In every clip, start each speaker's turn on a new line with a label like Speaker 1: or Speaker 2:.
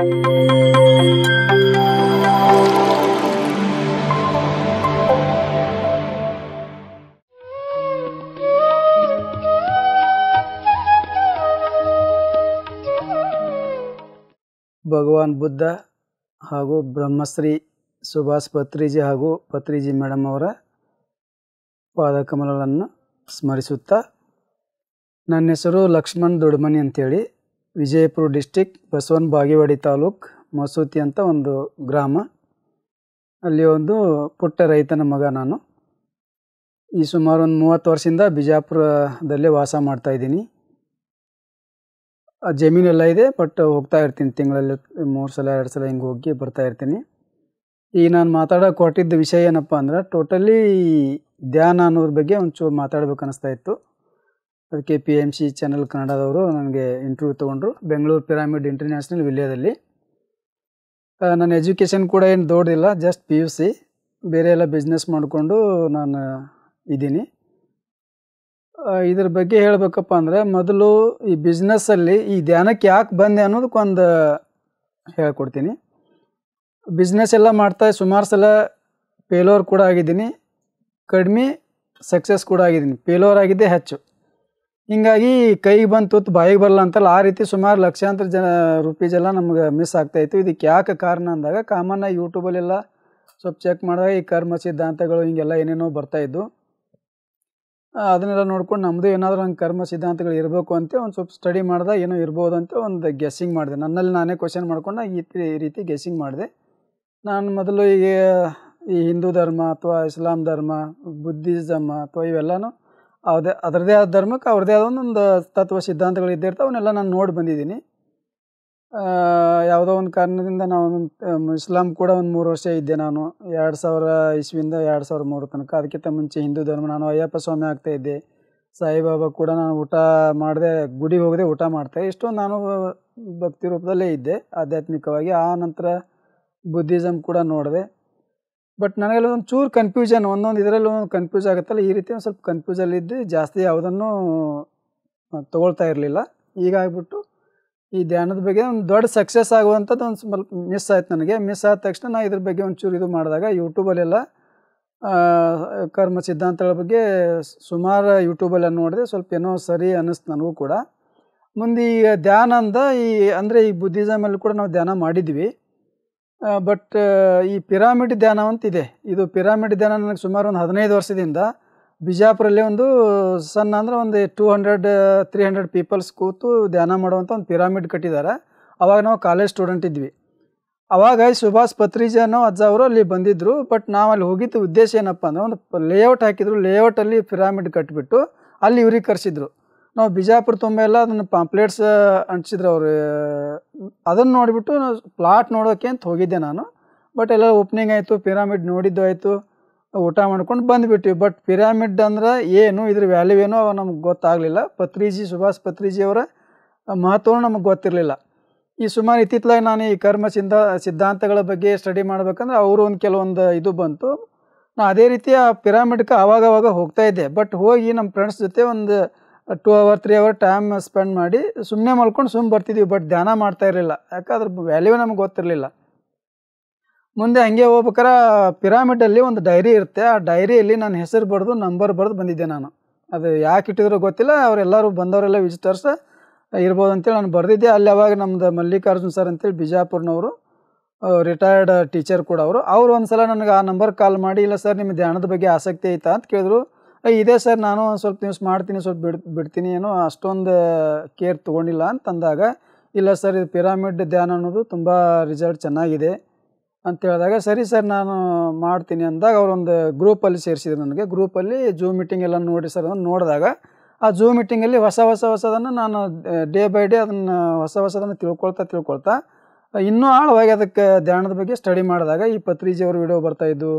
Speaker 1: ಭಗವಾನ್ ಬುದ್ಧ ಹಾಗೂ ಬ್ರಹ್ಮಶ್ರೀ ಸುಭಾಷ್ ಪತ್ರಿಜಿ ಹಾಗೂ ಪತ್ರಿಜಿ ಮೇಡಮ್ ಅವರ ಪಾದಕಮಲಗಳನ್ನು ಸ್ಮರಿಸುತ್ತಾ ನನ್ನ ಹೆಸರು ಲಕ್ಷ್ಮಣ್ ದೊಡ್ಮನಿ ಅಂತೇಳಿ ವಿಜಯಪುರ ಡಿಸ್ಟಿಕ್ ಬಸವನ ಬಾಗೇವಾಡಿ ತಾಲೂಕು ಮಸೂತಿ ಅಂತ ಒಂದು ಗ್ರಾಮ ಅಲ್ಲಿ ಒಂದು ಪುಟ್ಟ ರೈತನ ಮಗ ನಾನು ಈ ಸುಮಾರು ಒಂದು ಮೂವತ್ತು ವರ್ಷದಿಂದ ಬಿಜಾಪುರದಲ್ಲೇ ವಾಸ ಮಾಡ್ತಾಯಿದ್ದೀನಿ ಆ ಜಮೀನೆಲ್ಲ ಇದೆ ಬಟ್ ಹೋಗ್ತಾ ಇರ್ತೀನಿ ತಿಂಗಳಲ್ಲಿ ಮೂರು ಸಲ ಎರಡು ಸಲ ಹಿಂಗೆ ಹೋಗಿ ಬರ್ತಾ ಇರ್ತೀನಿ ಈ ನಾನು ಮಾತಾಡೋ ಕೊಟ್ಟಿದ್ದ ವಿಷಯ ಏನಪ್ಪ ಅಂದ್ರೆ ಟೋಟಲಿ ಧ್ಯಾನ ಅನ್ನೋದ್ರ ಬಗ್ಗೆ ಒಂಚೂರು ಮಾತಾಡ್ಬೇಕು ಅನ್ನಿಸ್ತಾ ಇತ್ತು ಅದಕ್ಕೆ ಪಿ ಎಮ್ ಸಿ ಚಾನಲ್ ಕನ್ನಡದವರು ನನಗೆ ಇಂಟರ್ವ್ಯೂ ತೊಗೊಂಡ್ರು ಬೆಂಗಳೂರು ಪಿರಾಮಿಡ್ ಇಂಟರ್ನ್ಯಾಷನಲ್ ವಿಲಿಯದಲ್ಲಿ ನನ್ನ ಎಜುಕೇಷನ್ ಕೂಡ ಏನು ದೊಡ್ಡದಿಲ್ಲ ಜಸ್ಟ್ ಪಿ ಯು ಸಿ ಬೇರೆ ಎಲ್ಲ ಬಿಸ್ನೆಸ್ ಮಾಡಿಕೊಂಡು ನಾನು ಇದ್ದೀನಿ ಇದ್ರ ಬಗ್ಗೆ ಹೇಳಬೇಕಪ್ಪ ಅಂದರೆ ಮೊದಲು ಈ ಬಿಸ್ನೆಸ್ಸಲ್ಲಿ ಈ ಧ್ಯಾನಕ್ಕೆ ಯಾಕೆ ಬಂದೆ ಅನ್ನೋದಕ್ಕೊಂದು ಹೇಳ್ಕೊಡ್ತೀನಿ ಬಿಸ್ನೆಸ್ ಎಲ್ಲ ಮಾಡ್ತಾ ಸುಮಾರು ಸಲ ಪೇಲೋರ್ ಕೂಡ ಆಗಿದ್ದೀನಿ ಕಡಿಮೆ ಸಕ್ಸಸ್ ಕೂಡ ಆಗಿದ್ದೀನಿ ಪೇಲೋರ್ ಆಗಿದ್ದೇ ಹೆಚ್ಚು ಹಿಂಗಾಗಿ ಕೈಗೆ ಬಂದು ತುತ್ತು ಬಾಯಿಗೆ ಬರಲ್ಲ ಅಂತಲ್ಲ ಆ ರೀತಿ ಸುಮಾರು ಲಕ್ಷಾಂತರ ಜನ ರುಪೀಸ್ ಎಲ್ಲ ನಮ್ಗೆ ಮಿಸ್ ಆಗ್ತಾಯಿತ್ತು ಇದಕ್ಕೆ ಯಾಕೆ ಕಾರಣ ಅಂದಾಗ ಕಾಮನ್ ಕಾಮನ್ನಾಗಿ ಯೂಟ್ಯೂಬಲ್ಲೆಲ್ಲ ಸ್ವಲ್ಪ ಚೆಕ್ ಮಾಡಿದಾಗ ಈ ಕರ್ಮ ಸಿದ್ಧಾಂತಗಳು ಹಿಂಗೆಲ್ಲ ಏನೇನೋ ಬರ್ತಾಯಿದ್ದು ಅದನ್ನೆಲ್ಲ ನೋಡ್ಕೊಂಡು ನಮ್ಮದು ಏನಾದರೂ ಹಂಗೆ ಕರ್ಮ ಸಿದ್ಧಾಂತಗಳು ಇರಬೇಕು ಅಂತ ಒಂದು ಸ್ವಲ್ಪ ಸ್ಟಡಿ ಮಾಡಿದೆ ಏನೋ ಇರ್ಬೋದು ಅಂತ ಒಂದು ಗೆಸ್ಸಿಂಗ್ ಮಾಡಿದೆ ನನ್ನಲ್ಲಿ ನಾನೇ ಕ್ವಶನ್ ಮಾಡ್ಕೊಂಡು ಈ ರೀತಿ ಗೆಸ್ಸಿಂಗ್ ಮಾಡಿದೆ ನಾನು ಮೊದಲು ಈಗ ಈ ಹಿಂದೂ ಧರ್ಮ ಅಥವಾ ಇಸ್ಲಾಂ ಧರ್ಮ ಬುದ್ಧಿಸಮ್ ಅಥವಾ ಇವೆಲ್ಲನೂ ಅದೇ ಅದರದೇ ಆದ ಧರ್ಮಕ್ಕೆ ಅವ್ರದ್ದೇ ಆದ ಒಂದೊಂದು ತತ್ವ ಸಿದ್ಧಾಂತಗಳು ಇದ್ದೇ ಇರ್ತಾವೆ ಅವನ್ನೆಲ್ಲ ನಾನು ನೋಡಿ ಬಂದಿದ್ದೀನಿ ಯಾವುದೋ ಒಂದು ಕಾರಣದಿಂದ ನಾವು ಇಸ್ಲಾಂ ಕೂಡ ಒಂದು ಮೂರು ವರ್ಷ ಇದ್ದೆ ನಾನು ಎರಡು ಸಾವಿರ ಇಸ್ವಿಯಿಂದ ಎರಡು ಸಾವಿರ ಮೂರು ತನಕ ಅದಕ್ಕಿಂತ ಮುಂಚೆ ಹಿಂದೂ ಧರ್ಮ ನಾನು ಅಯ್ಯಪ್ಪ ಸ್ವಾಮಿ ಆಗ್ತಾ ಇದ್ದೆ ಸಾಯಿಬಾಬಾ ಕೂಡ ನಾನು ಊಟ ಮಾಡಿದೆ ಗುಡಿ ಹೋಗದೆ ಊಟ ಮಾಡ್ತೆ ಇಷ್ಟೊಂದು ನಾನು ಭಕ್ತಿ ರೂಪದಲ್ಲೇ ಇದ್ದೆ ಆಧ್ಯಾತ್ಮಿಕವಾಗಿ ಆ ನಂತರ ಬುದ್ಧಿಸಮ್ ಕೂಡ ನೋಡಿದೆ ಬಟ್ ನನಗೆಲ್ಲ ಒಂದು ಚೂರು ಕನ್ಫ್ಯೂಷನ್ ಒಂದೊಂದು ಇದರಲ್ಲಿ ಒಂದು ಕನ್ಫ್ಯೂಸ್ ಆಗುತ್ತಲ್ಲ ಈ ರೀತಿ ಒಂದು ಸ್ವಲ್ಪ ಕನ್ಫ್ಯೂಸಲ್ಲಿದ್ದು ಜಾಸ್ತಿ ಯಾವುದನ್ನು ತಗೊಳ್ತಾ ಇರಲಿಲ್ಲ ಈಗ ಆಗ್ಬಿಟ್ಟು ಈ ಧ್ಯಾನದ ಬಗ್ಗೆ ಒಂದು ದೊಡ್ಡ ಸಕ್ಸಸ್ ಆಗುವಂಥದ್ದು ಒಂದು ಸ್ವಲ್ಪ ಮಿಸ್ ಆಯ್ತು ನನಗೆ ಮಿಸ್ ಆದ ತಕ್ಷಣ ನಾನು ಇದ್ರ ಬಗ್ಗೆ ಒಂಚೂರು ಇದು ಮಾಡಿದಾಗ ಯೂಟ್ಯೂಬಲ್ಲೆಲ್ಲ ಕರ್ಮ ಸಿದ್ಧಾಂತಗಳ ಬಗ್ಗೆ ಸುಮಾರು ಯೂಟ್ಯೂಬಲ್ಲ ನೋಡಿದೆ ಸ್ವಲ್ಪ ಏನೋ ಸರಿ ಅನ್ನಿಸ್ತು ನನಗೂ ಕೂಡ ಮುಂದೆ ಈ ಧ್ಯಾನ ಅಂದ ಈ ಅಂದರೆ ಈ ಬುದ್ಧಿಸಮಲ್ಲಿ ಕೂಡ ನಾವು ಧ್ಯಾನ ಮಾಡಿದ್ವಿ ಬಟ್ ಈ ಪಿರಾಮಿಡ್ ಧ್ಯಾನ ಅಂತ ಇದೆ ಇದು ಪಿರಾಮಿಡ್ ಧ್ಯಾನ ನನಗೆ ಸುಮಾರು ಒಂದು ಹದಿನೈದು ವರ್ಷದಿಂದ ಬಿಜಾಪುರಲ್ಲಿ ಒಂದು ಸಣ್ಣ ಅಂದರೆ ಒಂದು two hundred three hundred peoples ಕೂತು ಧ್ಯಾನ ಮಾಡುವಂಥ ಒಂದು ಪಿರಾಮಿಡ್ ಕಟ್ಟಿದ್ದಾರೆ ಅವಾಗ ನಾವು ಕಾಲೇಜ್ ಸ್ಟೂಡೆಂಟ್ ಇದ್ವಿ ಅವಾಗ ಸುಭಾಷ್ ಪತ್ರಿಜ ಅನ್ನೋ ಅಜ್ಜ ಅವರು ಅಲ್ಲಿ ಬಂದಿದ್ದರು ಬಟ್ ನಾವು ಅಲ್ಲಿ ಹೋಗಿದ್ದ ಉದ್ದೇಶ ಏನಪ್ಪ ಅಂದರೆ ಒಂದು ಲೇಔಟ್ ಹಾಕಿದ್ರು ಲೇಔಟಲ್ಲಿ ಪಿರಾಮಿಡ್ ಕಟ್ಟಿಬಿಟ್ಟು ಅಲ್ಲಿ ಇವ್ರಿಗೆ ಕರೆಸಿದ್ರು ನಾವು ಬಿಜಾಪುರ ತುಂಬ ಎಲ್ಲ ಅದನ್ನು ಪಾಂಪ್ಲೇಟ್ಸ್ ಅಂಟಿಸಿದ್ರು ಅವರು ಅದನ್ನು ನೋಡಿಬಿಟ್ಟು ಪ್ಲಾಟ್ ನೋಡೋಕೆ ಅಂತ ಹೋಗಿದ್ದೆ ನಾನು ಬಟ್ ಎಲ್ಲ ಓಪನಿಂಗ್ ಆಯಿತು ಪಿರಾಮಿಡ್ ನೋಡಿದ್ದು ಆಯಿತು ಊಟ ಮಾಡ್ಕೊಂಡು ಬಂದುಬಿಟ್ಟಿವಿ ಬಟ್ ಪಿರಾಮಿಡ್ ಅಂದ್ರೆ ಏನು ಇದ್ರ ವ್ಯಾಲ್ಯೂ ಏನು ಅವ ನಮ್ಗೆ ಗೊತ್ತಾಗಲಿಲ್ಲ ಪತ್ರಿಜಿ ಸುಭಾಷ್ ಪತ್ರಿಜಿ ಅವರ ಮಹತ್ವನೂ ನಮಗೆ ಗೊತ್ತಿರಲಿಲ್ಲ ಈ ಸುಮಾರು ಇತ್ತಿತ್ತಲಾಗಿ ನಾನು ಈ ಕರ್ಮ ಸಿದ್ಧ ಸಿದ್ಧಾಂತಗಳ ಬಗ್ಗೆ ಸ್ಟಡಿ ಮಾಡ್ಬೇಕಂದ್ರೆ ಅವರು ಒಂದು ಕೆಲವೊಂದು ಇದು ಬಂತು ನಾನು ಅದೇ ರೀತಿ ಆ ಪಿರಾಮಿಡ್ಗೆ ಆವಾಗವಾಗ ಹೋಗ್ತಾ ಇದ್ದೆ ಬಟ್ ಹೋಗಿ ನಮ್ಮ ಫ್ರೆಂಡ್ಸ್ ಜೊತೆ ಒಂದು two hour three hour time spend ಮಾಡಿ ಸುಮ್ಮನೆ ಮಲ್ಕೊಂಡು ಸುಮ್ಮನೆ ಬರ್ತಿದ್ವಿ ಬಟ್ ಧ್ಯಾನ ಮಾಡ್ತಾ ಇರಲಿಲ್ಲ ಯಾಕಂದ್ರೆ ವ್ಯಾಲ್ಯೂ ನಮ್ಗೆ ಗೊತ್ತಿರಲಿಲ್ಲ ಮುಂದೆ ಹಂಗೆ ಹೋಗ್ಬೇಕಾರೆ ಪಿರಾಮಿಡಲ್ಲಿ ಒಂದು ಡೈರಿ ಇರುತ್ತೆ ಆ ಡೈರಿಯಲ್ಲಿ ನಾನು ಹೆಸರು ಬರೆದು ನಂಬರ್ ಬರೆದು ಬಂದಿದ್ದೆ ನಾನು ಅದು ಯಾಕೆ ಇಟ್ಟಿದ್ರು ಗೊತ್ತಿಲ್ಲ ಅವರೆಲ್ಲರೂ ಬಂದವರೆಲ್ಲ ವಿಸಿಟರ್ಸ್ ಇರ್ಬೋದು ಅಂತೇಳಿ ನಾನು ಬರೆದಿದ್ದೆ ಅಲ್ಲಿ ಅವಾಗ ನಮ್ಮದು ಮಲ್ಲಿಕಾರ್ಜುನ್ ಸರ್ ಅಂತೇಳಿ ಬಿಜಾಪುರ್ನವರು ರಿಟೈರ್ಡ್ ಟೀಚರ್ ಕೂಡ ಅವರು ಅವ್ರು ಒಂದು ಸಲ ನನಗೆ ಆ ನಂಬರ್ ಕಾಲ್ ಮಾಡಿ ಇಲ್ಲ ಸರ್ ನಿಮ್ಮ ಧ್ಯಾನದ ಬಗ್ಗೆ ಆಸಕ್ತಿ ಐತಾ ಅಂತ ಕೇಳಿದ್ರು ಇದೆ ಸರ್ ನಾನು ಒಂದು ಸ್ವಲ್ಪ ದಿವಸ ಮಾಡ್ತೀನಿ ಸ್ವಲ್ಪ ಬಿಡ್ ಬಿಡ್ತೀನಿ ಏನೋ ಅಷ್ಟೊಂದು ಕೇರ್ ತೊಗೊಂಡಿಲ್ಲ ಅಂತಂದಾಗ ಇಲ್ಲ ಸರ್ ಇದು ಪಿರಾಮಿಡ್ ಧ್ಯಾನ ಅನ್ನೋದು ತುಂಬ ರಿಸಲ್ಟ್ ಚೆನ್ನಾಗಿದೆ ಅಂತ ಹೇಳಿದಾಗ ಸರಿ ಸರ್ ನಾನು ಮಾಡ್ತೀನಿ ಅಂದಾಗ ಅವರೊಂದು ಗ್ರೂಪಲ್ಲಿ ಸೇರಿಸಿದ್ರು ನನಗೆ ಗ್ರೂಪಲ್ಲಿ ಜೂಮ್ ಮೀಟಿಂಗ್ ಎಲ್ಲ ನೋಡಿ ಸರ್ ಅದನ್ನು ನೋಡಿದಾಗ ಆ ಜೂಮ್ ಮೀಟಿಂಗಲ್ಲಿ ಹೊಸ ಹೊಸ ಹೊಸದನ್ನು ನಾನು ಡೇ ಬೈ ಡೇ ಅದನ್ನು ಹೊಸ ಹೊಸದನ್ನು ತಿಳ್ಕೊಳ್ತಾ ತಿಳ್ಕೊಳ್ತಾ ಇನ್ನೂ ಆಳವಾಗಿ ಅದಕ್ಕೆ ಧ್ಯಾನದ ಬಗ್ಗೆ ಸ್ಟಡಿ ಮಾಡಿದಾಗ ಈ ಪತ್ರಿಜಿಯವರು ವಿಡಿಯೋ ಬರ್ತಾಯಿದ್ದು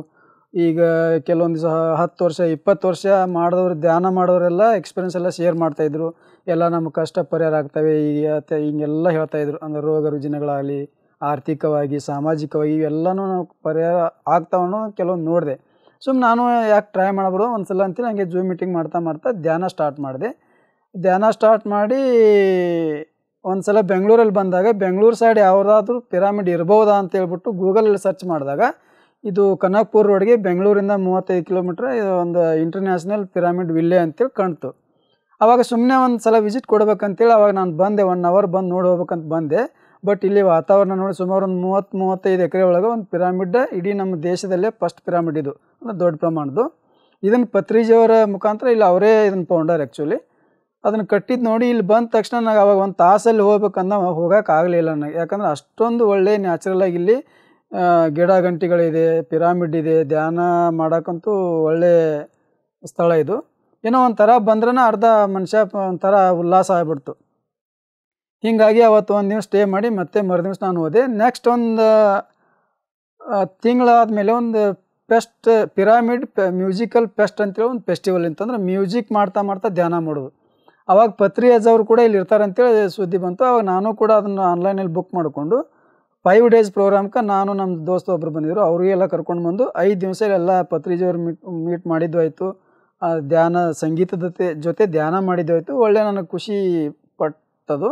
Speaker 1: ಈಗ ಕೆಲವೊಂದು ಸಹ ಹತ್ತು ವರ್ಷ ಇಪ್ಪತ್ತು ವರ್ಷ ಮಾಡಿದವ್ರು ಧ್ಯಾನ ಮಾಡೋರೆಲ್ಲ ಎಕ್ಸ್ಪೀರಿಯನ್ಸ್ ಎಲ್ಲ ಶೇರ್ ಮಾಡ್ತಾಯಿದ್ರು ಎಲ್ಲ ನಮ್ಮ ಕಷ್ಟ ಪರಿಹಾರ ಆಗ್ತವೆ ಈಗ ಹೀಗೆಲ್ಲ ಹಿಂಗೆಲ್ಲ ಹೇಳ್ತಾಯಿದ್ರು ಅಂದರೆ ರೋಗ ರುಜಿನಗಳಾಗಲಿ ಆರ್ಥಿಕವಾಗಿ ಸಾಮಾಜಿಕವಾಗಿ ಇವೆಲ್ಲನೂ ನಾವು ಪರಿಹಾರ ಆಗ್ತಾವನ್ನು ಕೆಲವೊಂದು ನೋಡಿದೆ ಸುಮ್ಮನೆ ನಾನು ಯಾಕೆ ಟ್ರೈ ಮಾಡಬಾರ್ದು ಒಂದು ಸಲ ಅಂತೇಳಿ ನನಗೆ ಜೂಮ್ ಮೀಟಿಂಗ್ ಮಾಡ್ತಾ ಮಾಡ್ತಾ ಧ್ಯಾನ ಸ್ಟಾರ್ಟ್ ಮಾಡಿದೆ ಧ್ಯಾನ ಸ್ಟಾರ್ಟ್ ಮಾಡಿ ಒಂದು ಸಲ ಬೆಂಗಳೂರಲ್ಲಿ ಬಂದಾಗ ಬೆಂಗಳೂರು ಸೈಡ್ ಯಾವುದಾದ್ರೂ ಪಿರಾಮಿಡ್ ಇರ್ಬೋದಾ ಅಂತೇಳ್ಬಿಟ್ಟು ಗೂಗಲಲ್ಲಿ ಸರ್ಚ್ ಮಾಡಿದಾಗ ಇದು ಕನಕಪುರ ರೋಡ್ಗೆ ಬೆಂಗಳೂರಿಂದ ಮೂವತ್ತೈದು ಕಿಲೋಮೀಟ್ರ್ ಇದು ಒಂದು ಇಂಟರ್ನ್ಯಾಷನಲ್ ಪಿರಾಮಿಡ್ ವಿಲ್ಲೆ ಅಂತೇಳಿ ಕಾಣ್ತು ಅವಾಗ ಸುಮ್ಮನೆ ಒಂದು ಸಲ ವಿಸಿಟ್ ಕೊಡ್ಬೇಕಂತೇಳಿ ಅವಾಗ ನಾನು ಬಂದೆ ಒನ್ ಅವರ್ ಬಂದು ನೋಡಿ ಹೋಗ್ಬೇಕಂತ ಬಂದೆ ಬಟ್ ಇಲ್ಲಿ ವಾತಾವರಣ ನೋಡಿ ಸುಮಾರು ಒಂದು ಮೂವತ್ತು ಮೂವತ್ತೈದು ಎಕರೆ ಒಳಗೆ ಒಂದು ಪಿರಾಮಿಡ್ ಇಡೀ ನಮ್ಮ ದೇಶದಲ್ಲೇ ಫಸ್ಟ್ ಪಿರಾಮಿಡ್ ಇದು ಅಂದರೆ ದೊಡ್ಡ ಪ್ರಮಾಣದ್ದು ಇದನ್ನು ಪತ್ರಿಜಿಯವರ ಮುಖಾಂತರ ಇಲ್ಲಿ ಅವರೇ ಇದನ್ನು ಪೌಂಡರ್ ಆ್ಯಕ್ಚುಲಿ ಅದನ್ನು ಕಟ್ಟಿದ್ದು ನೋಡಿ ಇಲ್ಲಿ ಬಂದ ತಕ್ಷಣ ನನಗೆ ಅವಾಗ ಒಂದು ತಾಸಲ್ಲಿ ಹೋಗ್ಬೇಕಂದ ಹೋಗೋಕ್ಕಾಗಲಿಲ್ಲ ನನಗೆ ಯಾಕಂದ್ರೆ ಅಷ್ಟೊಂದು ಒಳ್ಳೆಯ ನ್ಯಾಚುರಲಾಗಿ ಇಲ್ಲಿ ಗಿಡ ಗಂಟಿಗಳಿದೆ ಪಿರಾಮಿಡ್ ಇದೆ ಧ್ಯಾನ ಮಾಡೋಕ್ಕಂತೂ ಒಳ್ಳೆ ಸ್ಥಳ ಇದು ಏನೋ ಒಂಥರ ಬಂದ್ರೆ ಅರ್ಧ ಮನುಷ್ಯ ಒಂಥರ ಉಲ್ಲಾಸ ಆಗ್ಬಿಡ್ತು ಹೀಗಾಗಿ ಅವತ್ತು ಒಂದು ದಿವಸ ಸ್ಟೇ ಮಾಡಿ ಮತ್ತೆ ಮರುದಿವ್ಸ ನಾನು ಹೋದೆ ನೆಕ್ಸ್ಟ್ ಒಂದು ತಿಂಗಳಾದಮೇಲೆ ಒಂದು ಪೆಸ್ಟ್ ಪಿರಾಮಿಡ್ ಪೆ ಮ್ಯೂಸಿಕಲ್ ಪೆಸ್ಟ್ ಅಂತೇಳಿ ಒಂದು ಫೆಸ್ಟಿವಲ್ ಅಂತಂದ್ರೆ ಮ್ಯೂಸಿಕ್ ಮಾಡ್ತಾ ಮಾಡ್ತಾ ಧ್ಯಾನ ಮಾಡೋದು ಅವಾಗ ಪತ್ರಿಯಾಜ್ ಅವರು ಕೂಡ ಇಲ್ಲಿ ಇರ್ತಾರೆ ಅಂತೇಳಿ ಸುದ್ದಿ ಬಂತು ಅವಾಗ ನಾನು ಕೂಡ ಅದನ್ನು ಆನ್ಲೈನಲ್ಲಿ ಬುಕ್ ಮಾಡಿಕೊಂಡು ಫೈವ್ ಡೇಸ್ ಪ್ರೋಗ್ರಾಮ್ಕ ನಾನು ನಮ್ಮ ದೋಸ್ತ ಒಬ್ಬರು ಬಂದಿದ್ದರು ಅವ್ರಿಗೆಲ್ಲ ಕರ್ಕೊಂಡು ಬಂದು ಐದು ದಿವಸ ಎಲ್ಲ ಪತ್ರಿಜಿಯವ್ರು ಮೀಟ್ ಮೀಟ್ ಮಾಡಿದ್ದು ಆಯಿತು ಧ್ಯಾನ ಸಂಗೀತದ ಜೊತೆ ಧ್ಯಾನ ಮಾಡಿದ್ದು ಆಯಿತು ಒಳ್ಳೆ ನನಗೆ ಖುಷಿ ಪಟ್ಟದು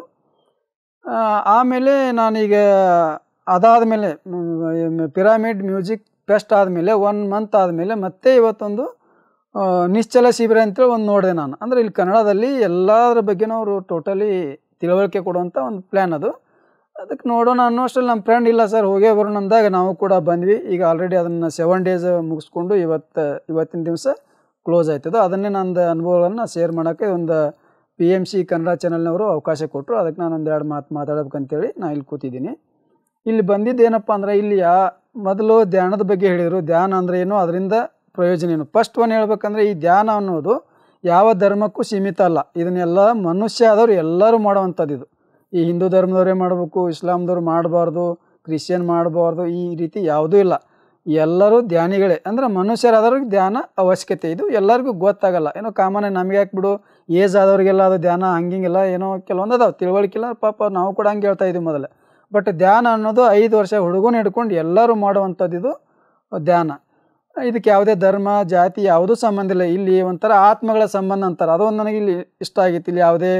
Speaker 1: ಆಮೇಲೆ ನಾನೀಗ ಅದಾದ ಮೇಲೆ ಪಿರಾಮಿಡ್ ಮ್ಯೂಸಿಕ್ ಫೆಸ್ಟ್ ಆದಮೇಲೆ ಒನ್ ಮಂತ್ ಆದಮೇಲೆ ಮತ್ತೆ ಇವತ್ತೊಂದು ನಿಶ್ಚಲ ಶಿಬಿರ ಅಂತೇಳಿ ಒಂದು ನೋಡಿದೆ ನಾನು ಅಂದರೆ ಇಲ್ಲಿ ಕನ್ನಡದಲ್ಲಿ ಎಲ್ಲದರ ಬಗ್ಗೆನೂ ಅವರು ಟೋಟಲಿ ತಿಳುವಳಿಕೆ ಕೊಡುವಂಥ ಒಂದು ಪ್ಲ್ಯಾನ್ ಅದು ಅದಕ್ಕೆ ನೋಡೋಣ ಅನ್ನೋಷ್ಟರಲ್ಲಿ ನಮ್ಮ ಫ್ರೆಂಡ್ ಇಲ್ಲ ಸರ್ ಹೋಗೇ ಬರೋಣ ಅಂದಾಗ ನಾವು ಕೂಡ ಬಂದ್ವಿ ಈಗ ಆಲ್ರೆಡಿ ಅದನ್ನು ಸೆವೆನ್ ಡೇಸ್ ಮುಗಿಸ್ಕೊಂಡು ಇವತ್ತು ಇವತ್ತಿನ ದಿವಸ ಕ್ಲೋಸ್ ಆಯ್ತದ ಅದನ್ನೇ ನಂದು ಅನುಭವಗಳನ್ನು ಶೇರ್ ಮಾಡೋಕ್ಕೆ ಒಂದು ಪಿ ಎಮ್ ಸಿ ಕನ್ನಡ ಚಾನಲ್ನವರು ಅವಕಾಶ ಕೊಟ್ಟರು ಅದಕ್ಕೆ ನಾನು ಒಂದೆರಡು ಮಾತು ಮಾತಾಡಬೇಕಂತೇಳಿ ನಾನು ಇಲ್ಲಿ ಕೂತಿದ್ದೀನಿ ಇಲ್ಲಿ ಬಂದಿದ್ದು ಏನಪ್ಪ ಅಂದ್ರೆ ಇಲ್ಲಿ ಯಾ ಮೊದಲು ಧ್ಯಾನದ ಬಗ್ಗೆ ಹೇಳಿದರು ಧ್ಯಾನ ಅಂದರೆ ಏನು ಅದರಿಂದ ಪ್ರಯೋಜನ ಏನು ಫಸ್ಟ್ ಒನ್ ಹೇಳ್ಬೇಕಂದ್ರೆ ಈ ಧ್ಯಾನ ಅನ್ನೋದು ಯಾವ ಧರ್ಮಕ್ಕೂ ಸೀಮಿತ ಅಲ್ಲ ಇದನ್ನೆಲ್ಲ ಮನುಷ್ಯ ಆದವರು ಎಲ್ಲರೂ ಮಾಡುವಂಥದ್ದು ಇದು ಈ ಹಿಂದೂ ಧರ್ಮದವರೇ ಮಾಡಬೇಕು ಇಸ್ಲಾಮ್ದವ್ರು ಮಾಡಬಾರ್ದು ಕ್ರಿಶ್ಚಿಯನ್ ಮಾಡಬಾರ್ದು ಈ ರೀತಿ ಯಾವುದೂ ಇಲ್ಲ ಎಲ್ಲರೂ ಧ್ಯಾನಿಗಳೇ ಅಂದರೆ ಮನುಷ್ಯರಾದವ್ರಿಗೆ ಧ್ಯಾನ ಅವಶ್ಯಕತೆ ಇದು ಎಲ್ಲರಿಗೂ ಗೊತ್ತಾಗಲ್ಲ ಏನೋ ಕಾಮನ್ ನಮಗೆ ಹಾಕ್ಬಿಡು ಬಿಡು ಏಜ್ ಆದವ್ರಿಗೆಲ್ಲ ಅದು ಧ್ಯಾನ ಹಂಗಿಂಗಿಲ್ಲ ಏನೋ ಕೆಲವೊಂದು ಅದಾವೆ ಇಲ್ಲ ಪಾಪ ನಾವು ಕೂಡ ಹಂಗೆ ಹೇಳ್ತಾ ಇದ್ದೀವಿ ಮೊದಲೇ ಬಟ್ ಧ್ಯಾನ ಅನ್ನೋದು ಐದು ವರ್ಷ ಹುಡುಗನ ಹಿಡ್ಕೊಂಡು ಎಲ್ಲರೂ ಮಾಡುವಂಥದ್ದು ಇದು ಧ್ಯಾನ ಇದಕ್ಕೆ ಯಾವುದೇ ಧರ್ಮ ಜಾತಿ ಯಾವುದೂ ಸಂಬಂಧ ಇಲ್ಲ ಇಲ್ಲಿ ಒಂಥರ ಆತ್ಮಗಳ ಸಂಬಂಧ ಅಂತಾರೆ ಅದೊಂದು ನನಗೆ ಇಲ್ಲಿ ಇಷ್ಟ ಆಗಿತ್ತು ಇಲ್ಲಿ ಯಾವುದೇ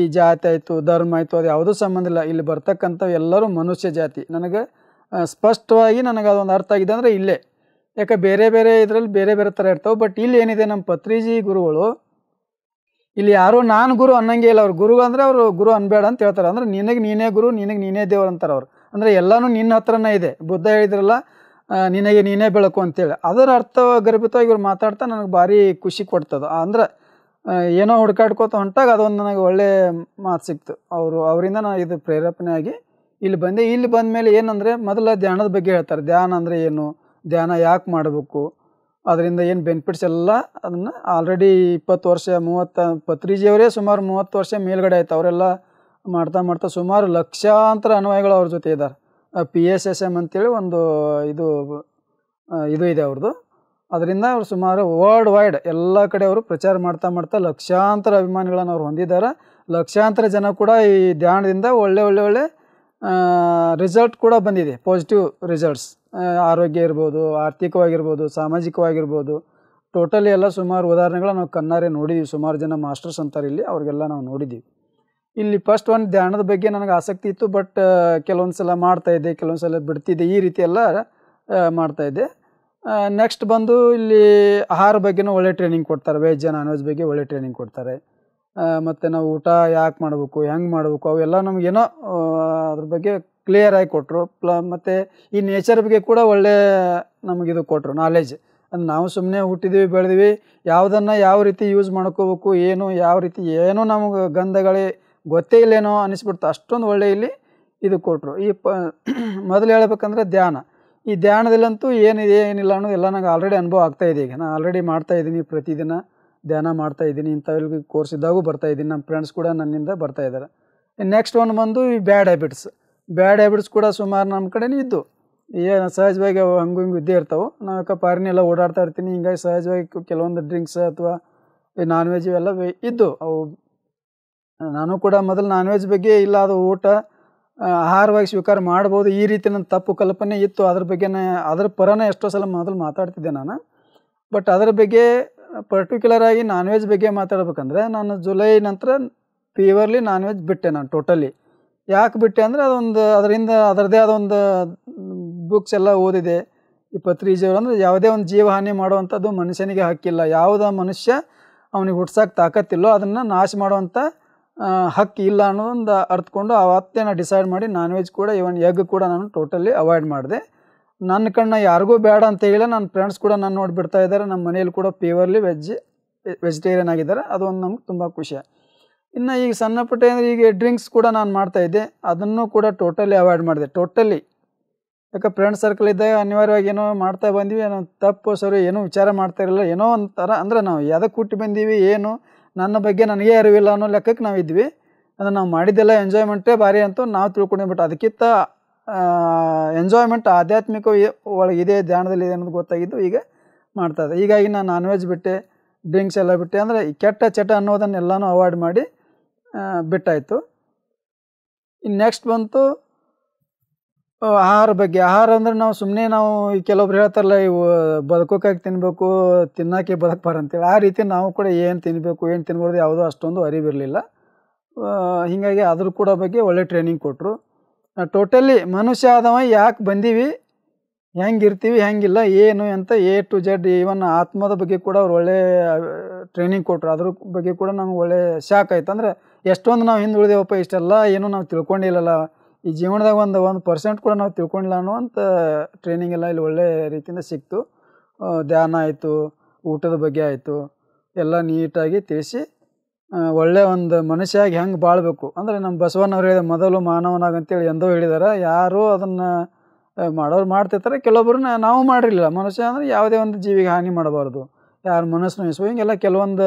Speaker 1: ಈ ಜಾತಿ ಆಯಿತು ಧರ್ಮ ಆಯಿತು ಅದು ಯಾವುದೂ ಸಂಬಂಧ ಇಲ್ಲ ಇಲ್ಲಿ ಬರ್ತಕ್ಕಂಥ ಎಲ್ಲರೂ ಮನುಷ್ಯ ಜಾತಿ ನನಗೆ ಸ್ಪಷ್ಟವಾಗಿ ನನಗೆ ಅದೊಂದು ಅರ್ಥ ಆಗಿದೆ ಅಂದರೆ ಇಲ್ಲೇ ಯಾಕೆ ಬೇರೆ ಬೇರೆ ಇದರಲ್ಲಿ ಬೇರೆ ಬೇರೆ ಥರ ಇರ್ತಾವೆ ಬಟ್ ಇಲ್ಲಿ ಏನಿದೆ ನಮ್ಮ ಪತ್ರಿಜಿ ಗುರುಗಳು ಇಲ್ಲಿ ಯಾರು ನಾನು ಗುರು ಅನ್ನಂಗೆ ಇಲ್ಲ ಅವ್ರು ಗುರು ಅಂದರೆ ಅವರು ಗುರು ಅನ್ಬೇಡ ಅಂತ ಹೇಳ್ತಾರೆ ಅಂದರೆ ನಿನಗೆ ನೀನೇ ಗುರು ನಿನಗೆ ನೀನೇ ದೇವರು ಅಂತಾರೆ ಅವರು ಅಂದರೆ ಎಲ್ಲನೂ ನಿನ್ನ ಹತ್ರನೇ ಇದೆ ಬುದ್ಧ ಹೇಳಿದ್ರಲ್ಲ ನಿನಗೆ ನೀನೇ ಬೆಳಕು ಅಂತೇಳಿ ಅದರ ಅರ್ಥ ಗರ್ಭಿತವಾಗಿ ಇವ್ರು ಮಾತಾಡ್ತಾ ನನಗೆ ಭಾರಿ ಖುಷಿ ಕೊಡ್ತದೆ ಅಂದರೆ ಏನೋ ಹುಡ್ಕಾಡ್ಕೋತ ಹೊಂಟಾಗ ಅದೊಂದು ನನಗೆ ಒಳ್ಳೆ ಮಾತು ಸಿಕ್ತು ಅವರು ಅವರಿಂದ ನಾನು ಇದು ಪ್ರೇರೇಪಣೆ ಆಗಿ ಇಲ್ಲಿ ಬಂದೆ ಇಲ್ಲಿ ಬಂದ ಮೇಲೆ ಏನಂದರೆ ಮೊದಲು ಧ್ಯಾನದ ಬಗ್ಗೆ ಹೇಳ್ತಾರೆ ಧ್ಯಾನ ಅಂದರೆ ಏನು ಧ್ಯಾನ ಯಾಕೆ ಮಾಡಬೇಕು ಅದರಿಂದ ಏನು ಬೆನಿಫಿಟ್ಸ್ ಎಲ್ಲ ಅದನ್ನು ಆಲ್ರೆಡಿ ಇಪ್ಪತ್ತು ವರ್ಷ ಮೂವತ್ತು ಪತ್ರಿಜಿಯವರೇ ಸುಮಾರು ಮೂವತ್ತು ವರ್ಷ ಮೇಲ್ಗಡೆ ಆಯ್ತು ಅವರೆಲ್ಲ ಮಾಡ್ತಾ ಮಾಡ್ತಾ ಸುಮಾರು ಲಕ್ಷಾಂತರ ಅನ್ವಯಗಳು ಅವ್ರ ಜೊತೆ ಇದ್ದಾರೆ ಪಿ ಎಸ್ ಎಸ್ ಎಮ್ ಅಂತೇಳಿ ಒಂದು ಇದು ಇದು ಇದೆ ಅವ್ರದ್ದು ಅದರಿಂದ ಅವ್ರು ಸುಮಾರು ವರ್ಲ್ಡ್ ವೈಡ್ ಎಲ್ಲ ಕಡೆ ಅವರು ಪ್ರಚಾರ ಮಾಡ್ತಾ ಮಾಡ್ತಾ ಲಕ್ಷಾಂತರ ಅಭಿಮಾನಿಗಳನ್ನು ಅವ್ರು ಹೊಂದಿದ್ದಾರೆ ಲಕ್ಷಾಂತರ ಜನ ಕೂಡ ಈ ಧ್ಯಾನದಿಂದ ಒಳ್ಳೆ ಒಳ್ಳೆ ಒಳ್ಳೆ ರಿಸಲ್ಟ್ ಕೂಡ ಬಂದಿದೆ ಪಾಸಿಟಿವ್ ರಿಸಲ್ಟ್ಸ್ ಆರೋಗ್ಯ ಇರ್ಬೋದು ಆರ್ಥಿಕವಾಗಿರ್ಬೋದು ಸಾಮಾಜಿಕವಾಗಿರ್ಬೋದು ಟೋಟಲಿ ಎಲ್ಲ ಸುಮಾರು ಉದಾಹರಣೆಗಳು ನಾವು ಕನ್ನಾರೆ ನೋಡಿದ್ದೀವಿ ಸುಮಾರು ಜನ ಮಾಸ್ಟರ್ಸ್ ಅಂತಾರೆ ಇಲ್ಲಿ ಅವ್ರಿಗೆಲ್ಲ ನಾವು ನೋಡಿದ್ದೀವಿ ಇಲ್ಲಿ ಫಸ್ಟ್ ಒಂದು ಧ್ಯಾನದ ಬಗ್ಗೆ ನನಗೆ ಆಸಕ್ತಿ ಇತ್ತು ಬಟ್ ಕೆಲವೊಂದು ಸಲ ಮಾಡ್ತಾಯಿದ್ದೆ ಕೆಲವೊಂದು ಸಲ ಬಿಡ್ತಿದ್ದೆ ಈ ರೀತಿ ಮಾಡ್ತಾಯಿದ್ದೆ ನೆಕ್ಸ್ಟ್ ಬಂದು ಇಲ್ಲಿ ಆಹಾರ ಬಗ್ಗೆನೂ ಒಳ್ಳೆ ಟ್ರೈನಿಂಗ್ ಕೊಡ್ತಾರೆ ವೆಜ್ ನಾನ್ ವೆಜ್ ಬಗ್ಗೆ ಒಳ್ಳೆ ಟ್ರೈನಿಂಗ್ ಕೊಡ್ತಾರೆ ಮತ್ತು ನಾವು ಊಟ ಯಾಕೆ ಮಾಡಬೇಕು ಹೆಂಗೆ ಮಾಡಬೇಕು ಅವೆಲ್ಲ ನಮಗೇನೋ ಅದ್ರ ಬಗ್ಗೆ ಕ್ಲಿಯರ್ ಆಗಿ ಕೊಟ್ಟರು ಪ್ಲ ಮತ್ತು ಈ ನೇಚರ್ ಬಗ್ಗೆ ಕೂಡ ಒಳ್ಳೆ ನಮಗಿದು ಕೊಟ್ಟರು ನಾಲೆಜ್ ಅದು ನಾವು ಸುಮ್ಮನೆ ಹುಟ್ಟಿದೀವಿ ಬೆಳೆದ್ವಿ ಯಾವುದನ್ನು ಯಾವ ರೀತಿ ಯೂಸ್ ಮಾಡ್ಕೋಬೇಕು ಏನು ಯಾವ ರೀತಿ ಏನೋ ನಮಗೆ ಗಂಧಗಳೇ ಗೊತ್ತೇ ಇಲ್ಲೇನೋ ಅನಿಸ್ಬಿಡ್ತು ಅಷ್ಟೊಂದು ಒಳ್ಳೆ ಇಲ್ಲಿ ಇದು ಕೊಟ್ಟರು ಈ ಪ ಮೊದಲು ಹೇಳ್ಬೇಕಂದ್ರೆ ಧ್ಯಾನ ಈ ಧ್ಯಾನದಲ್ಲಂತೂ ಏನಿದೆ ಏನಿಲ್ಲ ಅನ್ನೋದು ಎಲ್ಲ ನನಗೆ ಆಲ್ರೆಡಿ ಅನುಭವ ಆಗ್ತಾ ಇದೆ ಈಗ ನಾನು ಆಲ್ರೆಡಿ ಮಾಡ್ತಾ ಇದ್ದೀನಿ ಪ್ರತಿದಿನ ಧ್ಯಾನ ಮಾಡ್ತಾ ಇದ್ದೀನಿ ಇಂಥವ್ರಿಗೆ ಕೋರ್ಸ್ ಇದ್ದಾಗೂ ಬರ್ತಾ ಇದ್ದೀನಿ ನಮ್ಮ ಫ್ರೆಂಡ್ಸ್ ಕೂಡ ನನ್ನಿಂದ ಬರ್ತಾ ಇದ್ದಾರೆ ನೆಕ್ಸ್ಟ್ ಒನ್ ಬಂದು ಈ ಬ್ಯಾಡ್ ಹ್ಯಾಬಿಟ್ಸ್ ಬ್ಯಾಡ್ ಹ್ಯಾಬಿಟ್ಸ್ ಕೂಡ ಸುಮಾರು ನಮ್ಮ ಕಡೆನೇ ಇದ್ದು ಏನು ಸಹಜವಾಗಿ ಅವು ಹಂಗೆ ಹಿಂಗೆ ಇದ್ದೇ ಇರ್ತಾವೆ ನಾವು ಯಾಕೆ ಪಾರಿನೆಲ್ಲ ಓಡಾಡ್ತಾ ಇರ್ತೀನಿ ಹಿಂಗಾಗಿ ಸಹಜವಾಗಿ ಕೆಲವೊಂದು ಡ್ರಿಂಕ್ಸ್ ಅಥವಾ ಈ ನಾನ್ ವೆಜ್ ಇವೆಲ್ಲ ಇದ್ದು ಅವು ನಾನು ಕೂಡ ಮೊದಲು ನಾನ್ ವೆಜ್ ಬಗ್ಗೆ ಇಲ್ಲ ಅದು ಊಟ ಆಹಾರವಾಗಿ ಸ್ವೀಕಾರ ಮಾಡ್ಬೋದು ಈ ರೀತಿ ನನ್ನ ತಪ್ಪು ಕಲ್ಪನೆ ಇತ್ತು ಅದ್ರ ಬಗ್ಗೆನೇ ಅದ್ರ ಪರನೇ ಎಷ್ಟೋ ಸಲ ಮೊದಲು ಮಾತಾಡ್ತಿದ್ದೆ ನಾನು ಬಟ್ ಅದ್ರ ಬಗ್ಗೆ ಪರ್ಟಿಕ್ಯುಲರ್ ಆಗಿ ನಾನ್ ವೆಜ್ ಬಗ್ಗೆ ಮಾತಾಡ್ಬೇಕಂದ್ರೆ ನಾನು ಜುಲೈ ನಂತರ ಪ್ಯೂರ್ಲಿ ನಾನ್ ವೆಜ್ ಬಿಟ್ಟೆ ನಾನು ಟೋಟಲಿ ಯಾಕೆ ಬಿಟ್ಟೆ ಅಂದರೆ ಅದೊಂದು ಅದರಿಂದ ಅದರದೇ ಆದ ಒಂದು ಬುಕ್ಸ್ ಎಲ್ಲ ಓದಿದೆ ಇಪ್ಪತ್ತು ಜೀವ ಅಂದರೆ ಯಾವುದೇ ಒಂದು ಜೀವಹಾನಿ ಮಾಡುವಂಥದ್ದು ಮನುಷ್ಯನಿಗೆ ಹಾಕಿಲ್ಲ ಯಾವುದೋ ಮನುಷ್ಯ ಅವನಿಗೆ ಹುಟ್ಸೋಕೆ ತಾಕತ್ತಿಲ್ಲೋ ಅದನ್ನು ನಾಶ ಮಾಡುವಂಥ ಹಕ್ಕು ಇಲ್ಲ ಅನ್ನೋದೊಂದು ಅರ್ಥಕೊಂಡು ಅವತ್ತೇನ ಡಿಸೈಡ್ ಮಾಡಿ ನಾನ್ ವೆಜ್ ಕೂಡ ಇವನ್ ಎಗ್ ಕೂಡ ನಾನು ಟೋಟಲಿ ಅವಾಯ್ಡ್ ಮಾಡಿದೆ ನನ್ನ ಕಣ್ಣ ಯಾರಿಗೂ ಬೇಡ ಅಂತ ಹೇಳಿಲ್ಲ ನನ್ನ ಫ್ರೆಂಡ್ಸ್ ಕೂಡ ನಾನು ನೋಡಿಬಿಡ್ತಾ ಇದ್ದಾರೆ ನಮ್ಮ ಮನೆಯಲ್ಲಿ ಕೂಡ ಪ್ಯೂರ್ಲಿ ವೆಜ್ ವೆಜಿಟೇರಿಯನ್ ಆಗಿದ್ದಾರೆ ಅದೊಂದು ನಮ್ಗೆ ತುಂಬ ಖುಷಿ ಇನ್ನು ಈಗ ಸಣ್ಣ ಪುಟ್ಟ ಅಂದರೆ ಈಗ ಡ್ರಿಂಕ್ಸ್ ಕೂಡ ನಾನು ಮಾಡ್ತಾಯಿದ್ದೆ ಅದನ್ನು ಕೂಡ ಟೋಟಲಿ ಅವಾಯ್ಡ್ ಮಾಡಿದೆ ಟೋಟಲಿ ಯಾಕೆ ಫ್ರೆಂಡ್ ಸರ್ಕಲ್ ಇದ್ದಾಗ ಅನಿವಾರ್ಯವಾಗಿ ಏನೋ ಮಾಡ್ತಾ ಬಂದ್ವಿ ಏನೋ ತಪ್ಪು ಸರಿ ಏನೋ ವಿಚಾರ ಮಾಡ್ತಾ ಇರಲಿಲ್ಲ ಏನೋ ಒಂಥರ ಅಂದರೆ ನಾವು ಯಾವುದಕ್ಕೆ ಹುಟ್ಟಿ ಬಂದೀವಿ ಏನು ನನ್ನ ಬಗ್ಗೆ ನನಗೇ ಅರಿವಿಲ್ಲ ಅನ್ನೋ ಲೆಕ್ಕಕ್ಕೆ ನಾವು ಇದ್ವಿ ಅದನ್ನು ನಾವು ಮಾಡಿದ್ದೆಲ್ಲ ಎಂಜಾಯ್ಮೆಂಟೇ ಭಾರಿ ಅಂತ ನಾವು ತಿಳ್ಕೊಂಡೆ ಬಟ್ ಅದಕ್ಕಿಂತ ಎಂಜಾಯ್ಮೆಂಟ್ ಆಧ್ಯಾತ್ಮಿಕ ಒಳಗಿದೆ ಧ್ಯಾನದಲ್ಲಿ ಇದೆ ಅನ್ನೋದು ಗೊತ್ತಾಗಿದ್ದು ಈಗ ಇದೆ ಹೀಗಾಗಿ ನಾನು ನಾನ್ ವೆಜ್ ಬಿಟ್ಟೆ ಡ್ರಿಂಕ್ಸ್ ಎಲ್ಲ ಬಿಟ್ಟೆ ಅಂದರೆ ಈ ಕೆಟ್ಟ ಚಟ ಅನ್ನೋದನ್ನೆಲ್ಲನೂ ಅವಾಯ್ಡ್ ಮಾಡಿ ಬಿಟ್ಟಾಯಿತು ಇನ್ನು ನೆಕ್ಸ್ಟ್ ಬಂತು ಆಹಾರ ಬಗ್ಗೆ ಆಹಾರ ಅಂದ್ರೆ ನಾವು ಸುಮ್ಮನೆ ನಾವು ಕೆಲವೊಬ್ರು ಹೇಳ್ತಾರಲ್ಲ ಇವು ಬದುಕೋಕಾಗಿ ತಿನ್ನಬೇಕು ತಿನ್ನೋಕೆ ಬದುಕ್ಬಾರಂತೇಳಿ ಅಂತೇಳಿ ಆ ರೀತಿ ನಾವು ಕೂಡ ಏನು ತಿನ್ನಬೇಕು ಏನು ತಿನ್ಬಾರ್ದು ಯಾವುದೋ ಅಷ್ಟೊಂದು ಅರಿವಿರಲಿಲ್ಲ ಹೀಗಾಗಿ ಅದ್ರ ಕೂಡ ಬಗ್ಗೆ ಒಳ್ಳೆ ಟ್ರೈನಿಂಗ್ ಕೊಟ್ಟರು ಟೋಟಲಿ ಮನುಷ್ಯ ಆದವ ಯಾಕೆ ಬಂದೀವಿ ಹೆಂಗಿರ್ತೀವಿ ಹೆಂಗಿಲ್ಲ ಏನು ಅಂತ ಎ ಟು ಜೆಡ್ ಈವನ್ ಆತ್ಮದ ಬಗ್ಗೆ ಕೂಡ ಅವ್ರು ಒಳ್ಳೆ ಟ್ರೈನಿಂಗ್ ಕೊಟ್ಟರು ಅದ್ರ ಬಗ್ಗೆ ಕೂಡ ನಮ್ಗೆ ಒಳ್ಳೆ ಶಾಕ್ ಆಯ್ತು ಅಂದರೆ ಎಷ್ಟೊಂದು ನಾವು ಹಿಂದುಳಿದೇವಪ್ಪ ಇಷ್ಟೆಲ್ಲ ಏನು ನಾವು ತಿಳ್ಕೊಂಡಿಲ್ಲಲ್ಲ ಈ ಜೀವನದಾಗ ಒಂದು ಒಂದು ಪರ್ಸೆಂಟ್ ಕೂಡ ನಾವು ತಿಳ್ಕೊಂಡಿಲ್ಲ ಅನ್ನುವಂಥ ಟ್ರೈನಿಂಗ್ ಎಲ್ಲ ಇಲ್ಲಿ ಒಳ್ಳೆಯ ರೀತಿಯಿಂದ ಸಿಕ್ತು ಧ್ಯಾನ ಆಯಿತು ಊಟದ ಬಗ್ಗೆ ಆಯಿತು ಎಲ್ಲ ನೀಟಾಗಿ ತಿಳಿಸಿ ಒಳ್ಳೆಯ ಒಂದು ಆಗಿ ಹೆಂಗೆ ಬಾಳಬೇಕು ಅಂದರೆ ನಮ್ಮ ಬಸವನವ್ರು ಹೇಳಿದ ಮೊದಲು ಮಾನವನಾಗಂತೇಳಿ ಎಂದೋ ಹೇಳಿದಾರೆ ಯಾರೂ ಅದನ್ನು ಮಾಡೋರು ಮಾಡ್ತಿರ್ತಾರೆ ಕೆಲವೊಬ್ಬರನ್ನ ನಾವು ಮಾಡಿರಲಿಲ್ಲ ಮನುಷ್ಯ ಅಂದರೆ ಯಾವುದೇ ಒಂದು ಜೀವಿಗೆ ಹಾನಿ ಮಾಡಬಾರ್ದು ಯಾರ ಮನಸ್ಸನ್ನು ಇಸುವ ಹಿಂಗೆಲ್ಲ ಕೆಲವೊಂದು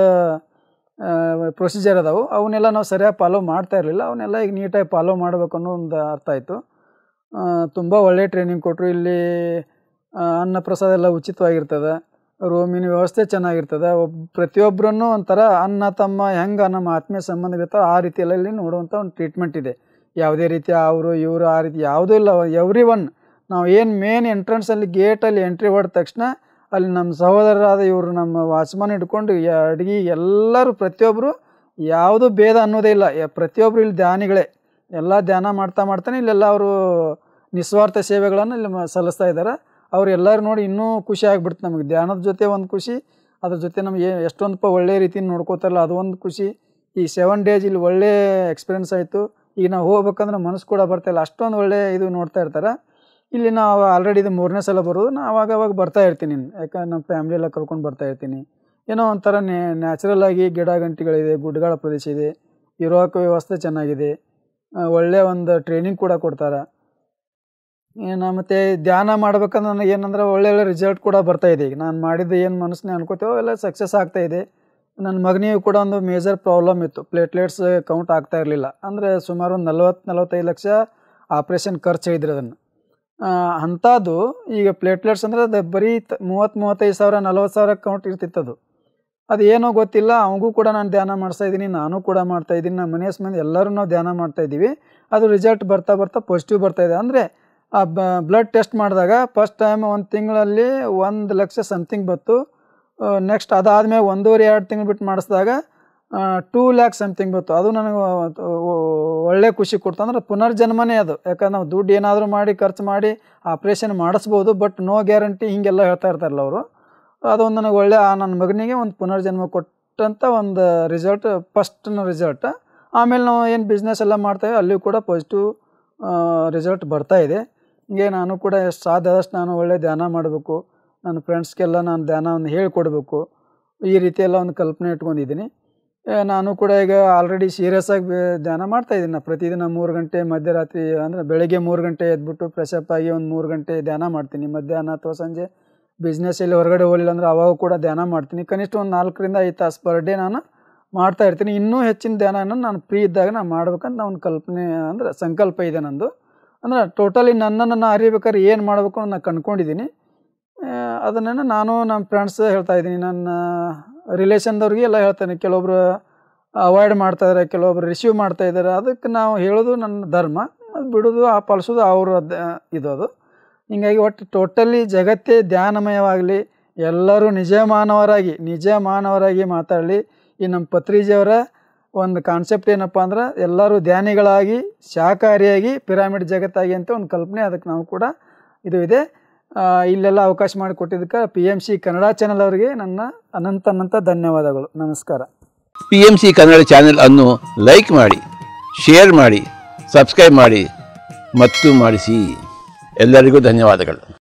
Speaker 1: ಪ್ರೊಸೀಜರ್ ಅದಾವೆ ಅವನ್ನೆಲ್ಲ ನಾವು ಸರಿಯಾಗಿ ಫಾಲೋ ಮಾಡ್ತಾ ಇರಲಿಲ್ಲ ಅವನ್ನೆಲ್ಲ ಈಗ ನೀಟಾಗಿ ಫಾಲೋ ಮಾಡಬೇಕು ಅನ್ನೋ ಒಂದು ಅರ್ಥ ಆಯಿತು ತುಂಬ ಒಳ್ಳೆಯ ಟ್ರೈನಿಂಗ್ ಕೊಟ್ಟರು ಇಲ್ಲಿ ಅನ್ನ ಪ್ರಸಾದ ಎಲ್ಲ ಉಚಿತವಾಗಿರ್ತದೆ ರೂಮಿನ ವ್ಯವಸ್ಥೆ ಚೆನ್ನಾಗಿರ್ತದೆ ಒಬ್ ಪ್ರತಿಯೊಬ್ಬರನ್ನು ಒಂಥರ ಅನ್ನ ತಮ್ಮ ಹೆಂಗೆ ನಮ್ಮ ಆತ್ಮೀಯ ಸಂಬಂಧ ಸಂಬಂಧಗಳಿರ್ತಾವ ಆ ರೀತಿಯಲ್ಲಿ ನೋಡುವಂಥ ಒಂದು ಟ್ರೀಟ್ಮೆಂಟ್ ಇದೆ ಯಾವುದೇ ರೀತಿ ಅವರು ಇವರು ಆ ರೀತಿ ಯಾವುದೂ ಇಲ್ಲ ಎವ್ರಿ ಒನ್ ನಾವು ಏನು ಮೇನ್ ಎಂಟ್ರೆನ್ಸಲ್ಲಿ ಗೇಟಲ್ಲಿ ಎಂಟ್ರಿ ಹೊಡೆದ ತಕ್ಷಣ ಅಲ್ಲಿ ನಮ್ಮ ಸಹೋದರರಾದ ಇವರು ನಮ್ಮ ವಾಚ್ಮನ್ ಹಿಡ್ಕೊಂಡು ಅಡುಗೆ ಎಲ್ಲರೂ ಪ್ರತಿಯೊಬ್ಬರು ಯಾವುದೂ ಭೇದ ಅನ್ನೋದೇ ಇಲ್ಲ ಪ್ರತಿಯೊಬ್ಬರು ಇಲ್ಲಿ ಧ್ಯಾನಿಗಳೇ ಎಲ್ಲ ಧ್ಯಾನ ಮಾಡ್ತಾ ಮಾಡ್ತಾನೆ ಇಲ್ಲೆಲ್ಲ ಅವರು ನಿಸ್ವಾರ್ಥ ಸೇವೆಗಳನ್ನು ಇಲ್ಲಿ ಸಲ್ಲಿಸ್ತಾ ಇದ್ದಾರೆ ಅವ್ರು ಎಲ್ಲರೂ ನೋಡಿ ಇನ್ನೂ ಖುಷಿ ಆಗಿಬಿಡ್ತು ನಮಗೆ ಧ್ಯಾನದ ಜೊತೆ ಒಂದು ಖುಷಿ ಅದ್ರ ಜೊತೆ ನಮಗೆ ಎಷ್ಟೊಂದು ಒಳ್ಳೆ ರೀತಿ ನೋಡ್ಕೋತಾರಲ್ಲ ನೋಡ್ಕೋತಾರಲ್ಲ ಅದೊಂದು ಖುಷಿ ಈ ಸೆವೆನ್ ಡೇಸ್ ಇಲ್ಲಿ ಒಳ್ಳೆಯ ಎಕ್ಸ್ಪೀರಿಯೆನ್ಸ್ ಆಯಿತು ಈಗ ನಾವು ಹೋಗ್ಬೇಕಂದ್ರೆ ಮನಸ್ಸು ಕೂಡ ಬರ್ತಾಯಿಲ್ಲ ಅಷ್ಟೊಂದು ಒಳ್ಳೆಯ ಇದು ನೋಡ್ತಾ ಇರ್ತಾರೆ ಇಲ್ಲಿ ನಾವು ಆಲ್ರೆಡಿ ಇದು ಮೂರನೇ ಸಲ ಬರೋದು ನಾನು ಅವಾಗ ಅವಾಗ ಬರ್ತಾ ಇರ್ತೀನಿ ಯಾಕಂದ್ರೆ ನಮ್ಮ ಫ್ಯಾಮಿಲಿ ಎಲ್ಲ ಕರ್ಕೊಂಡು ಬರ್ತಾ ಇರ್ತೀನಿ ಏನೋ ಒಂಥರ ನ್ಯಾಚುರಲ್ ಆಗಿ ಗಿಡ ಗಂಟಿಗಳಿದೆ ಗುಡ್ಡಗಳ ಪ್ರದೇಶ ಇದೆ ಇರೋಕೆ ವ್ಯವಸ್ಥೆ ಚೆನ್ನಾಗಿದೆ ಒಳ್ಳೆಯ ಒಂದು ಟ್ರೈನಿಂಗ್ ಕೂಡ ಕೊಡ್ತಾರೆ ಏನು ಮತ್ತು ಧ್ಯಾನ ಮಾಡ್ಬೇಕಂದ್ರೆ ನನಗೆ ಏನಂದ್ರೆ ಒಳ್ಳೆ ರಿಸಲ್ಟ್ ಕೂಡ ಬರ್ತಾಯಿದೆ ಈಗ ನಾನು ಮಾಡಿದ್ದು ಏನು ಮನಸ್ಸನ್ನೇ ಅನ್ಕೋತೀವೋ ಎಲ್ಲ ಸಕ್ಸಸ್ ಆಗ್ತಾಯಿದೆ ನನ್ನ ಮಗನಿಗೂ ಕೂಡ ಒಂದು ಮೇಜರ್ ಪ್ರಾಬ್ಲಮ್ ಇತ್ತು ಪ್ಲೇಟ್ಲೆಟ್ಸ್ ಕೌಂಟ್ ಆಗ್ತಾ ಇರಲಿಲ್ಲ ಅಂದರೆ ಸುಮಾರು ಒಂದು ನಲ್ವತ್ತು ನಲವತ್ತೈದು ಲಕ್ಷ ಆಪ್ರೇಷನ್ ಖರ್ಚು ಇದ್ರೆ ಅದನ್ನು ಅಂಥದ್ದು ಈಗ ಪ್ಲೇಟ್ಲೆಟ್ಸ್ ಅಂದರೆ ಅದು ಬರೀ ಮೂವತ್ತು ಮೂವತ್ತೈದು ಸಾವಿರ ನಲ್ವತ್ತು ಸಾವಿರ ಕೌಂಟ್ ಇರ್ತಿತ್ತು ಅದು ಅದು ಏನೋ ಗೊತ್ತಿಲ್ಲ ಅವಗೂ ಕೂಡ ನಾನು ಧ್ಯಾನ ಮಾಡ್ತಾ ಇದ್ದೀನಿ ನಾನು ಕೂಡ ಮಾಡ್ತಾ ಇದ್ದೀನಿ ನಮ್ಮ ಮನೆಯ ಮಂದಿ ಎಲ್ಲರೂ ನಾವು ಧ್ಯಾನ ಮಾಡ್ತಾ ಇದ್ದೀವಿ ಅದು ರಿಸಲ್ಟ್ ಬರ್ತಾ ಬರ್ತಾ ಪಾಸಿಟಿವ್ ಬರ್ತಾ ಇದೆ ಅಂದರೆ ಆ ಬ್ಲಡ್ ಟೆಸ್ಟ್ ಮಾಡಿದಾಗ ಫಸ್ಟ್ ಟೈಮ್ ಒಂದು ತಿಂಗಳಲ್ಲಿ ಒಂದು ಲಕ್ಷ ಸಮಥಿಂಗ್ ಬಂತು ನೆಕ್ಸ್ಟ್ ಅದಾದಮೇಲೆ ಒಂದೂವರೆ ಎರಡು ತಿಂಗಳು ಬಿಟ್ಟು ಮಾಡಿಸಿದಾಗ ಟೂ ಲ್ಯಾಕ್ಸ್ ಸಮಥಿಂಗ್ ಬಂತು ಅದು ನನಗೆ ಒಳ್ಳೆ ಖುಷಿ ಕೊಡ್ತು ಅಂದ್ರೆ ಪುನರ್ಜನ್ಮನೇ ಅದು ಯಾಕಂದ್ರೆ ನಾವು ದುಡ್ಡು ಏನಾದರೂ ಮಾಡಿ ಖರ್ಚು ಮಾಡಿ ಆಪ್ರೇಷನ್ ಮಾಡಿಸ್ಬೋದು ಬಟ್ ನೋ ಗ್ಯಾರಂಟಿ ಹೀಗೆಲ್ಲ ಹೇಳ್ತಾ ಇರ್ತಾರಲ್ಲ ಅವರು ಅದೊಂದು ನನಗೆ ಒಳ್ಳೆ ಆ ನನ್ನ ಮಗನಿಗೆ ಒಂದು ಪುನರ್ಜನ್ಮ ಕೊಟ್ಟಂಥ ಒಂದು ರಿಸಲ್ಟ್ ಫಸ್ಟ್ನ ರಿಸಲ್ಟ್ ಆಮೇಲೆ ನಾವು ಏನು ಬಿಸ್ನೆಸ್ ಎಲ್ಲ ಮಾಡ್ತೇವೆ ಅಲ್ಲಿಯೂ ಕೂಡ ಪಾಸಿಟಿವ್ ರಿಸಲ್ಟ್ ಬರ್ತಾ ಇದೆ ಹಿಂಗೆ ನಾನು ಕೂಡ ಎಷ್ಟು ಸಾಧ್ಯ ಆದಷ್ಟು ನಾನು ಒಳ್ಳೆ ಧ್ಯಾನ ಮಾಡಬೇಕು ನನ್ನ ಫ್ರೆಂಡ್ಸ್ಗೆಲ್ಲ ನಾನು ಧ್ಯಾನವನ್ನು ಹೇಳಿಕೊಡ್ಬೇಕು ಈ ರೀತಿಯೆಲ್ಲ ಒಂದು ಕಲ್ಪನೆ ಇಟ್ಕೊಂಡಿದ್ದೀನಿ ನಾನು ಕೂಡ ಈಗ ಆಲ್ರೆಡಿ ಸೀರಿಯಸ್ ಆಗಿ ಧ್ಯಾನ ಮಾಡ್ತಾಯಿದ್ದೀನಿ ಪ್ರತಿದಿನ ಮೂರು ಗಂಟೆ ಮಧ್ಯರಾತ್ರಿ ಅಂದರೆ ಬೆಳಗ್ಗೆ ಮೂರು ಗಂಟೆ ಎದ್ಬಿಟ್ಟು ಫ್ರೆಶಪ್ ಆಗಿ ಒಂದು ಮೂರು ಗಂಟೆ ಧ್ಯಾನ ಮಾಡ್ತೀನಿ ಮಧ್ಯಾಹ್ನ ಅಥವಾ ಸಂಜೆ ಬಿಸ್ನೆಸ್ ಇಲ್ಲಿ ಹೊರಗಡೆ ಹೋಗಲಿಲ್ಲ ಅಂದರೆ ಅವಾಗ ಕೂಡ ಧ್ಯಾನ ಮಾಡ್ತೀನಿ ಕನಿಷ್ಠ ಒಂದು ನಾಲ್ಕರಿಂದ ಐದು ತಾಸು ಪರ್ ಡೇ ನಾನು ಮಾಡ್ತಾ ಇರ್ತೀನಿ ಇನ್ನೂ ಹೆಚ್ಚಿನ ಧ್ಯಾನ ನಾನು ಫ್ರೀ ಇದ್ದಾಗ ನಾನು ಮಾಡ್ಬೇಕಂತ ಒಂದು ಕಲ್ಪನೆ ಅಂದರೆ ಸಂಕಲ್ಪ ಇದೆ ನಂದು ಅಂದರೆ ಟೋಟಲಿ ನನ್ನನ್ನು ನಾನು ಅರಿಬೇಕಾದ್ರೆ ಏನು ಮಾಡಬೇಕು ನಾನು ಕಂಡ್ಕೊಂಡಿದ್ದೀನಿ ಅದನ್ನು ನಾನು ನಮ್ಮ ಫ್ರೆಂಡ್ಸ್ ಹೇಳ್ತಾ ಇದ್ದೀನಿ ನನ್ನ ರಿಲೇಷನ್ದವ್ರಿಗೆ ಎಲ್ಲ ಹೇಳ್ತಾನೆ ಕೆಲವೊಬ್ರು ಅವಾಯ್ಡ್ ಮಾಡ್ತಾಯಿದ್ದಾರೆ ಕೆಲವೊಬ್ರು ರಿಸೀವ್ ಮಾಡ್ತಾ ಇದ್ದಾರೆ ಅದಕ್ಕೆ ನಾವು ಹೇಳೋದು ನನ್ನ ಧರ್ಮ ಅದು ಬಿಡೋದು ಆ ಪಾಲಿಸೋದು ಅವ್ರ ಇದು ಅದು ಹೀಗಾಗಿ ಒಟ್ಟು ಟೋಟಲಿ ಜಗತ್ತೇ ಧ್ಯಾನಮಯವಾಗಲಿ ಎಲ್ಲರೂ ನಿಜ ಮಾನವರಾಗಿ ನಿಜ ಮಾನವರಾಗಿ ಮಾತಾಡಲಿ ಈ ನಮ್ಮ ಪತ್ರಿಜಿಯವರ ಒಂದು ಕಾನ್ಸೆಪ್ಟ್ ಏನಪ್ಪ ಅಂದ್ರೆ ಎಲ್ಲರೂ ಧ್ಯಾನಿಗಳಾಗಿ ಶಾಕಾರಿಯಾಗಿ ಪಿರಾಮಿಡ್ ಜಗತ್ತಾಗಿ ಅಂತ ಒಂದು ಕಲ್ಪನೆ ಅದಕ್ಕೆ ನಾವು ಕೂಡ ಇದು ಇದೆ ಇಲ್ಲೆಲ್ಲ ಅವಕಾಶ ಮಾಡಿಕೊಟ್ಟಿದ್ದಕ್ಕೆ P M C Kannada channel ಅವರಿಗೆ ನನ್ನ ಅನಂತ ಅನಂತ ಧನ್ಯವಾದಗಳು ನಮಸ್ಕಾರ P M C Kannada channel ಅನ್ನು ಲೈಕ್ ಮಾಡಿ ಶೇರ್ ಮಾಡಿ ಸಬ್ಸ್ಕ್ರೈಬ್ ಮಾಡಿ ಮತ್ತು ಮಾಡಿಸಿ ಎಲ್ಲರಿಗೂ ಧನ್ಯವಾದಗಳು